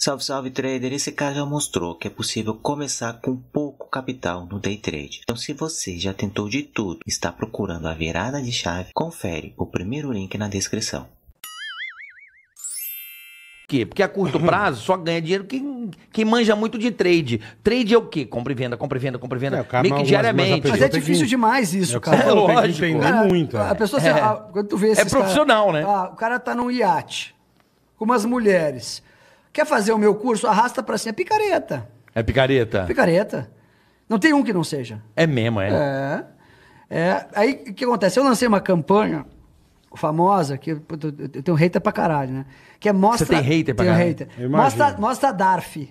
Salve, salve trader! Esse cara já mostrou que é possível começar com pouco capital no day trade. Então, se você já tentou de tudo e está procurando a virada de chave, confere o primeiro link na descrição. que? Porque a curto prazo só ganha dinheiro quem, quem manja muito de trade. Trade é o quê? Compra e venda, compra e venda, compra e venda. É, Meio que diariamente. Mas é difícil que... demais isso, é, cara. É lógico. Tem que muito. A, é. a pessoa, é, quando tu vê É profissional, cara, né? Ah, o cara tá num iate com umas mulheres. Quer fazer o meu curso? Arrasta pra cima. É picareta. É picareta. Picareta. Não tem um que não seja. É mesmo, é. É. é. Aí o que acontece? Eu lancei uma campanha famosa, que eu, eu tenho hater pra caralho, né? Que é mostra. Você tem hater pra caralho? Hater. Mostra, mostra a DARF.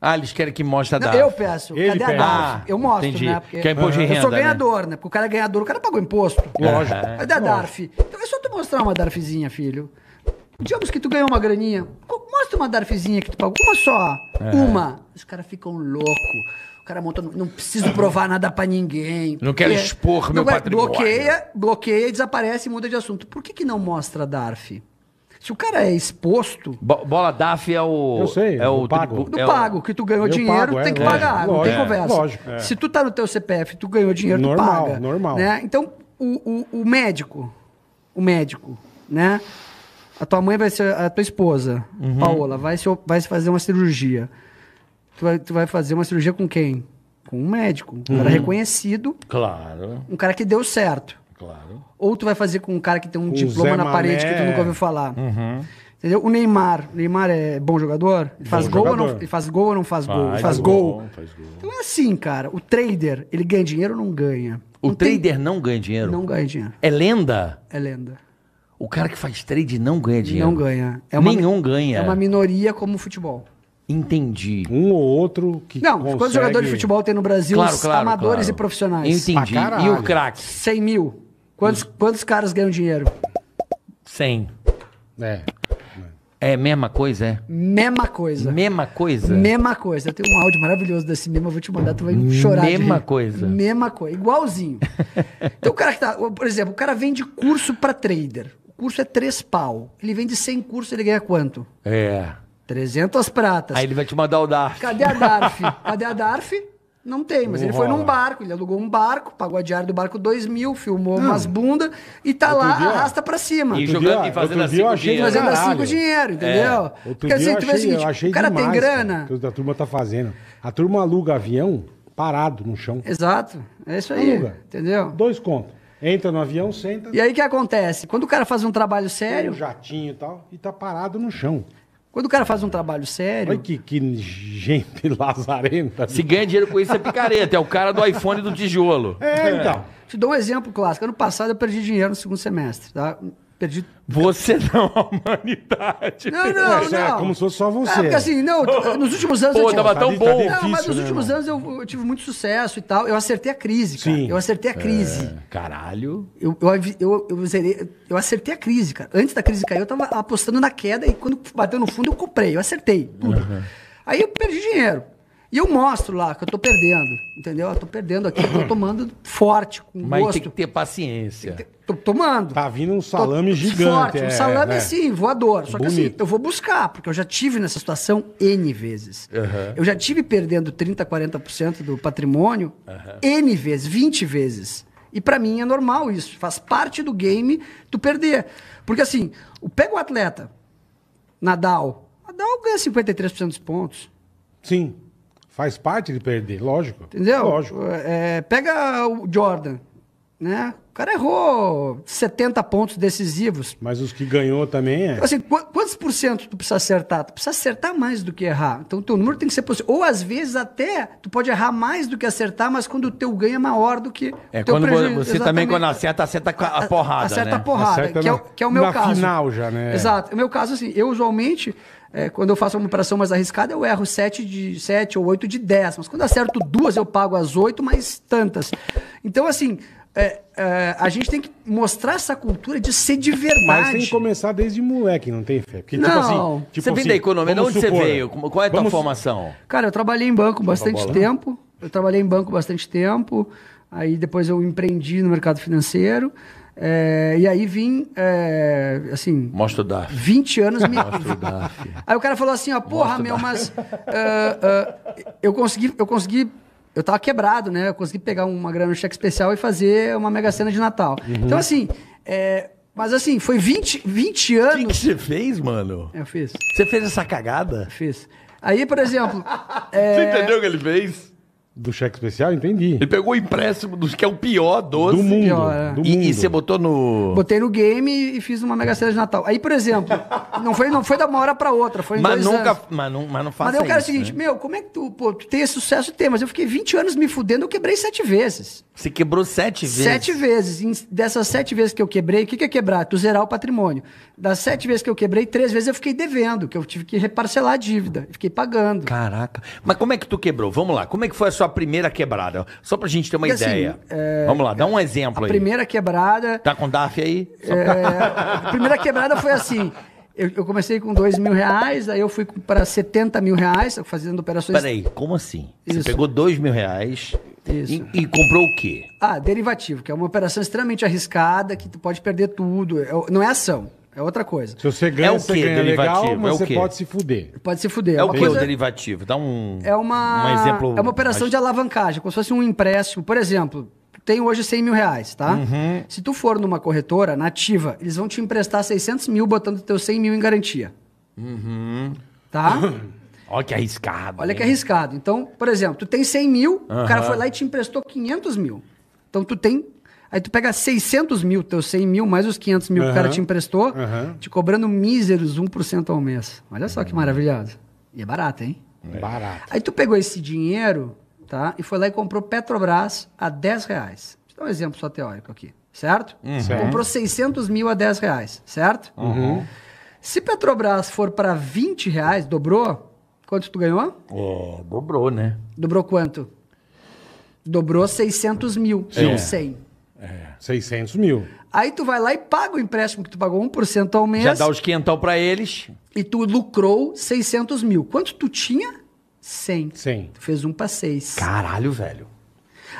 Ah, eles querem que mostre a DARF. Não, eu peço. Ele Cadê a DARF? Ah, eu mostro, entendi. né? Porque que é imposto de renda, é. Eu sou né? ganhador, né? né? Porque o cara é ganhador, o cara pagou imposto. Lógico. É, Cadê a DARF? Então é só tu mostrar uma DARFzinha, filho. Digamos que tu ganhou uma graninha. Mostra uma darfzinha que tu pagou. Uma só. É. Uma. Os caras ficam loucos. O cara monta. Não preciso provar nada para ninguém. Não quero expor meu não, patrimônio. Bloqueia, bloqueia, desaparece e muda de assunto. Por que, que não mostra DARF? Se o cara é exposto. Bo bola DAF é o. Eu sei. É o pago. Tribu, é pago, que tu ganhou eu dinheiro, pago, é, tem é, que pagar. não tem conversa. Lógico, é. Se tu tá no teu CPF, tu ganhou dinheiro, normal, tu paga. Normal. Né? Então, o, o, o médico. O médico, né? a tua mãe vai ser a tua esposa, uhum. Paola, vai se, vai se fazer uma cirurgia. Tu vai, tu vai fazer uma cirurgia com quem? Com um médico. Um uhum. cara reconhecido. Claro. Um cara que deu certo. Claro. Ou tu vai fazer com um cara que tem um o diploma Zé na Mané. parede que tu nunca ouviu falar. Uhum. Entendeu? O Neymar. O Neymar é bom jogador? Ele faz, gol, Ou não, faz gol não faz, faz gol? Ele faz gol. gol. Faz gol. Então é assim, cara. O trader, ele ganha dinheiro ou não ganha? O não trader tem... não ganha dinheiro? Não ganha dinheiro. É lenda? É lenda. O cara que faz trade não ganha dinheiro. Não ganha. É uma, Nenhum ganha. É uma minoria como o futebol. Entendi. Um ou outro que Não, consegue... quantos jogadores de futebol tem no Brasil? Claro, claro, amadores claro. e profissionais. Entendi. Ah, e o craque? 100 mil. Quantos, hum. quantos caras ganham dinheiro? 100. É. É mesma coisa, é? Mesma coisa. Mesma coisa? Mesma coisa. Tem um áudio maravilhoso desse mesmo, eu vou te mandar, tu vai chorar. Mesma coisa. Mesma coisa, igualzinho. então o cara que tá, por exemplo, o cara vende curso para trader curso é três pau. Ele vende 100 cursos, ele ganha quanto? É. 300 pratas. Aí ele vai te mandar o DARF. Cadê a DARF? Cadê a DARF? Não tem, mas Uhum. ele foi num barco, ele alugou um barco, pagou a diária do barco 2 mil, filmou umas bundas e tá lá, dia- arrasta pra cima. E jogando dia- e fazendo outro assim. dia eu Fazendo assim com dinheiro, é. entendeu? Outro Porque dia assim, eu o seguinte, o cara demais, tem grana. o que a turma tá fazendo. A turma aluga avião parado no chão. Exato, é isso aí, Aluga. entendeu? Dois contos. Entra no avião, senta. E aí o que acontece? Quando o cara faz um trabalho sério. Um jatinho e tal, e tá parado no chão. Quando o cara faz um trabalho sério. Olha que, que gente lazarenta. Se ganha dinheiro com isso, é picareta. É o cara do iPhone do tijolo. É, então. É. Te dou um exemplo clássico. Ano passado eu perdi dinheiro no segundo semestre. Tá? Perdi. Você não, é a humanidade. Não, não, é não. É como se fosse só você. É, porque assim, não, nos últimos anos. Pô, eu tive... tava tão tá tá bom. não, mas nos né, últimos mano? anos eu, eu, tive muito sucesso e tal. Eu acertei a crise, cara. Sim. Eu acertei a é, crise. É, caralho. Eu, eu, eu, eu, zerei, eu acertei a crise, cara. Antes da crise cair, eu tava apostando na queda e quando bateu no fundo, eu comprei. Eu acertei tudo. Uhum. Aí eu perdi dinheiro. E eu mostro lá que eu tô perdendo, entendeu? Eu tô perdendo aqui, eu tô tomando forte, com Mas gosto. Mas tem que ter paciência. Ter, tô tomando. Tá vindo um salame tô, gigante. Forte, um é, salame é. assim, voador. Só Bonito. que assim, eu vou buscar, porque eu já tive nessa situação N vezes. Uhum. Eu já tive perdendo 30%, 40% do patrimônio uhum. N vezes, 20 vezes. E para mim é normal isso, faz parte do game tu perder. Porque assim, pega o atleta, Nadal. Nadal ganha 53% dos pontos. Sim. Faz parte de perder, lógico. Entendeu? Lógico. É, pega o Jordan. Né? O cara errou 70 pontos decisivos. Mas os que ganhou também é. Assim, quantos por cento tu precisa acertar? Tu precisa acertar mais do que errar. Então, o teu número tem que ser possível. Ou, às vezes, até, tu pode errar mais do que acertar, mas quando o teu ganho é maior do que É, quando você exatamente. também, quando acerta, acerta a, porrada, Acerta né? a porrada, acerta que, é, que é o meu na caso. final já, né? Exato. O meu caso, assim, eu usualmente... É, quando eu faço uma operação mais arriscada, eu erro 7 de 7 ou 8 de 10. Mas quando acerto duas, eu pago as 8 mais tantas. Então, assim, é, é, a gente tem que mostrar essa cultura de ser de verdade. Mas tem que começar desde moleque, não tem, Fê? Porque, tipo não, assim, tipo assim, tipo você assim, vem da economia, de onde supor, você veio? Qual é a tua vamos... formação? Cara, eu trabalhei em banco bastante tempo. Eu trabalhei em banco bastante tempo. Aí depois eu empreendi no mercado financeiro. É, e aí vim, é, assim... Mostra o DAF. 20 anos... Me... Mostra o DAF. Aí o cara falou assim, ó, porra, Mostra meu, mas... Uh, uh, eu consegui... Eu consegui eu tava quebrado, né? Eu consegui pegar uma grana no cheque especial e fazer uma mega cena de Natal. Uhum. Então, assim, é, mas assim, foi 20, 20 anos. O que você fez, mano? Eu fiz. Você fez essa cagada? fiz. Aí, por exemplo. é... Você entendeu o que ele fez? Do cheque especial? Entendi. Ele pegou o empréstimo, dos, que é o pior doce. Do mundo. Pior, é. do e, mundo. e você botou no. Botei no game e fiz uma mega cena de Natal. Aí, por exemplo, não foi, não foi da uma hora pra outra, foi em mas dois nunca, anos. Mas não, mas não faça Mas eu quero o seguinte, né? meu, como é que tu, pô, tu tem esse sucesso? Tem, mas eu fiquei 20 anos me fudendo, eu quebrei sete vezes. Você quebrou sete vezes? Sete vezes. E dessas sete vezes que eu quebrei, o que, que é quebrar? Tu zerar o patrimônio. Das sete vezes que eu quebrei, três vezes eu fiquei devendo, que eu tive que reparcelar a dívida. Fiquei pagando. Caraca. Mas como é que tu quebrou? Vamos lá, como é que foi a sua a primeira quebrada? Só pra gente ter uma assim, ideia. Assim, é, Vamos lá, dá um exemplo a aí. primeira quebrada. Tá com DAF aí? É, a primeira quebrada foi assim. Eu, comecei com 2 mil reais, aí eu fui para 70 mil reais, fazendo operações. Peraí, como assim? Isso. Você pegou 2 mil reais e, e, comprou o quê? Ah, derivativo, que é uma operação extremamente arriscada, que tu pode perder tudo. É não é ação. É outra coisa. Se você ganha, é o você ganha derivativo, legal, mas é o você pode se fuder. Pode se fuder. É, é o que o derivativo? Dá um, é uma, um exemplo. É uma operação acho... de alavancagem, como se fosse um empréstimo. Por exemplo, tem hoje 100 mil reais, tá? Uhum. Se tu for numa corretora nativa, eles vão te emprestar 600 mil botando teus 100 mil em garantia. Uhum. Tá? Olha que arriscado. Olha que arriscado. Então, por exemplo, tu tem 100 mil, uhum. o cara foi lá e te emprestou 500 mil. Então, tu tem Aí tu pega 600 mil, teus 100 mil, mais os 500 mil uhum. que o cara te emprestou, uhum. te cobrando míseros 1% ao mês. Olha só que maravilhoso. E é barato, hein? É. Barato. Aí tu pegou esse dinheiro, tá? E foi lá e comprou Petrobras a 10 reais. Vou dar um exemplo só teórico aqui, certo? Uhum. Você comprou 600 mil a 10 reais, certo? Uhum. Se Petrobras for para 20 reais, dobrou, quanto tu ganhou? É, dobrou, né? Dobrou quanto? Dobrou 600 mil, é. 100. É, 600 mil. Aí tu vai lá e paga o empréstimo que tu pagou 1% ao mês. Já dá os quinhental pra eles. E tu lucrou 600 mil. Quanto tu tinha? 100. 100. Tu fez um pra 6. Caralho, velho.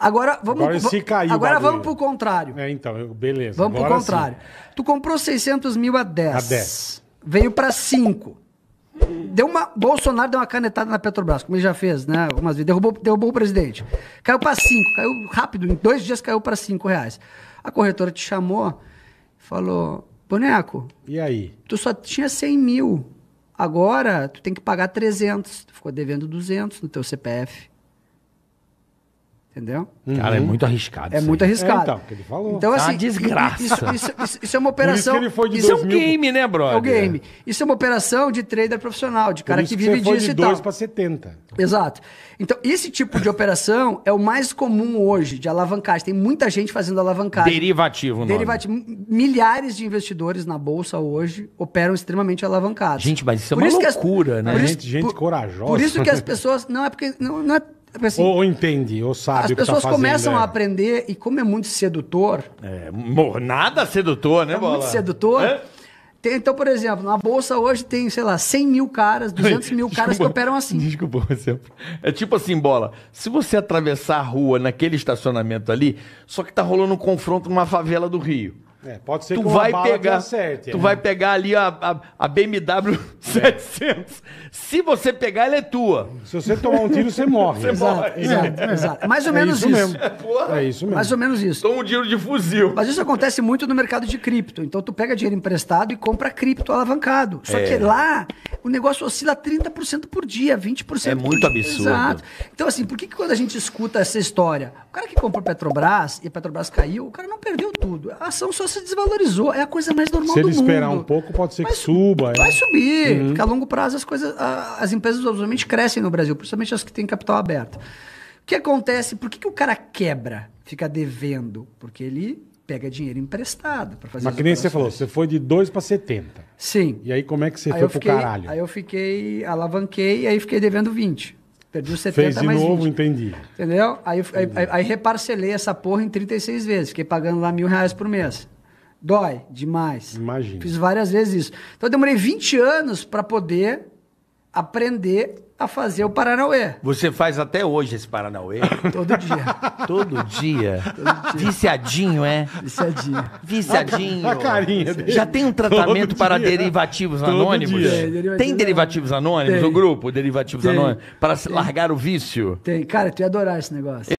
Agora vamos agora, se caiu agora vamos pro contrário. É, então, beleza. Vamos agora pro contrário. Sim. Tu comprou 600 mil a 10. A 10. Veio pra 5. Deu uma, Bolsonaro deu uma canetada na Petrobras, como ele já fez, né? Algumas vezes. Derrubou, derrubou o presidente. Caiu para cinco, caiu rápido, em dois dias caiu para cinco reais. A corretora te chamou, falou: Boneco. E aí? Tu só tinha 100 mil. Agora, tu tem que pagar 300. Tu ficou devendo 200 no teu CPF. Entendeu? Cara, é uhum. muito arriscado. É isso muito arriscado. É, então, que ele falou. Então, É uma assim, desgraça. Isso, isso- isso- isso é uma Por isso operação. que ele foi de Isso é um game, né, brother? É um game. Isso é uma operação de trader profissional, de Por cara isso que vive você foi disso de e tal. 2 para 70. Exato. Então, esse tipo de operação é o mais comum hoje, de alavancagem. Tem muita gente fazendo alavancagem. Derivativo, não. Derivativo. Milhares de investidores na bolsa hoje operam extremamente alavancados. Gente, mas isso é uma loucura, né? Por isso, Gente- gente corajosa. Por isso que as pessoas. Não é porque. Não, não é é assim, ou, entende, ou sabe. As tá pessoas tá fazendo, começam é. a aprender, e como é muito sedutor. É, nada sedutor, né, é Bola? Muito sedutor. É? Tem, então, por exemplo, na bolsa hoje tem, sei lá, 100 mil caras, 200 mil caras que operam assim. Desculpa, exemplo. É tipo assim, bola. Se você atravessar a rua naquele estacionamento ali, só que tá rolando um confronto numa favela do Rio. É, pode ser tu que vai pegar, acerte, Tu né? vai pegar ali a, a, a BMW 700. Se você pegar, ela é tua. Se você tomar um tiro, você morre. Você exato, morre. Exato, exato. Mais ou é menos isso. isso. É, isso mesmo. Mais ou menos isso. Toma um tiro de fuzil. Mas isso acontece muito no mercado de cripto. Então tu pega dinheiro emprestado e compra cripto alavancado. Só que é. lá o negócio oscila 30% por dia, 20%. É muito absurdo. Exato. Então assim, por que, que quando a gente escuta essa história, o cara que comprou Petrobras e a Petrobras caiu, o cara não perdeu tudo. A ação só se desvalorizou. É a coisa mais normal se do mundo. Se ele esperar um pouco, pode ser vai, que suba. É. Vai é. subir. Uhum. Porque a longo prazo as coisas. A, as empresas obviamente crescem no Brasil, principalmente as que têm capital aberto. O que acontece? Por que, que o cara quebra, fica devendo? Porque ele pega dinheiro emprestado para fazer Mas que nem você falou, você foi de 2 para 70. Sim. E aí como é que você aí foi fiquei, pro caralho? Aí eu fiquei, alavanquei e aí fiquei devendo 20. Perdi os 70 Fez de mais novo, 20. entendi. Entendeu? Aí, entendi. aí, aí reparcelei essa porra em 36 vezes. Fiquei pagando lá mil reais por mês. Dói demais. Imagina. Fiz várias vezes isso. Então eu demorei 20 anos para poder aprender a fazer o Paranauê. Você faz até hoje esse Paranauê? Todo dia. Todo dia? Todo dia. Viciadinho, é? Viciadinho. Viciadinho. A, carinha dele. Já tem um tratamento Todo para dia. derivativos Todo anônimos? Dia. Tem, derivativos anônimos? Tem. O grupo Derivativos tem. Anônimos? Para tem. largar o vício? Tem. Cara, tu ia adorar esse negócio.